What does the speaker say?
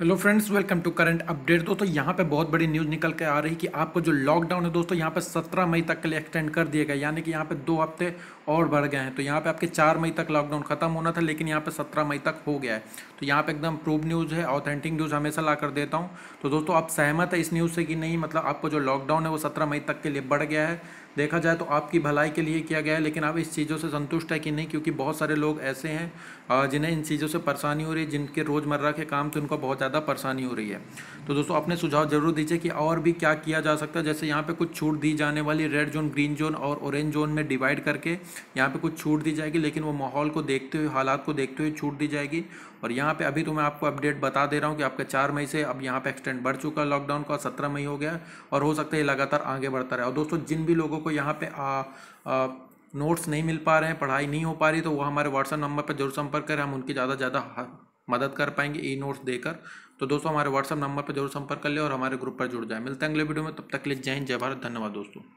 hello friends welcome to current update दोस्तों यहाँ पे बहुत बड़ी न्यूज़ निकल के आ रही कि आपको जो लॉकडाउन है दोस्तों यहाँ पे 17 मई तक के लिए एक्सटेंड कर दिया गया यानी कि यहाँ पे दो हफ्ते और बढ़ गए हैं तो यहाँ पे आपके 4 मई तक लॉकडाउन खत्म होना था लेकिन यहाँ पे 17 मई तक हो गया है तो यहाँ पर एकदम प्रूव न्यूज़ है ऑथेंटिक न्यूज़ हमेशा ला कर देता हूँ तो दोस्तों आप सहमत है इस न्यूज़ से कि नहीं मतलब आपको जो लॉकडाउन है वो सत्रह मई तक के लिए बढ़ गया है देखा जाए तो आपकी भलाई के लिए किया गया है लेकिन आप इस चीज़ों से संतुष्ट है कि नहीं क्योंकि बहुत सारे लोग ऐसे हैं जिन्हें इन चीज़ों से परेशानी हो रही है जिनके रोज़मर्रा के काम तो उनको बहुत ज़्यादा परेशानी हो रही है तो दोस्तों अपने सुझाव जरूर दीजिए कि और भी क्या किया जा सकता है जैसे यहाँ पे कुछ छूट दी जाने वाली रेड जोन ग्रीन जोन और ऑरेंज जोन में डिवाइड करके यहाँ पे कुछ छूट दी जाएगी लेकिन वो माहौल को देखते हुए हालात को देखते हुए छूट दी जाएगी और यहाँ पे अभी तो मैं आपको अपडेट बता दे रहा हूँ कि आपके चार मई से अब यहाँ पे एक्सटेंड बढ़ चुका है लॉकडाउन का सत्रह मई हो गया और हो सकता है लगातार आगे बढ़ता रहे और दोस्तों जिन भी लोगों को यहाँ पे नोट्स नहीं मिल पा रहे हैं पढ़ाई नहीं हो पा रही तो वो हमारे व्हाट्सअप नंबर पर जरूर संपर्क करें हम उनकी ज़्यादा ज़्यादा मदद कर पाएंगे ई नोट्स देकर तो दोस्तों हमारे व्हाट्सअप नंबर पर जरूर संपर्क कर ले और हमारे ग्रुप पर जुड़ जाए मिलते हैं अगले वीडियो में तब तक के लिए जय हिंद जय भारत धन्यवाद दोस्तों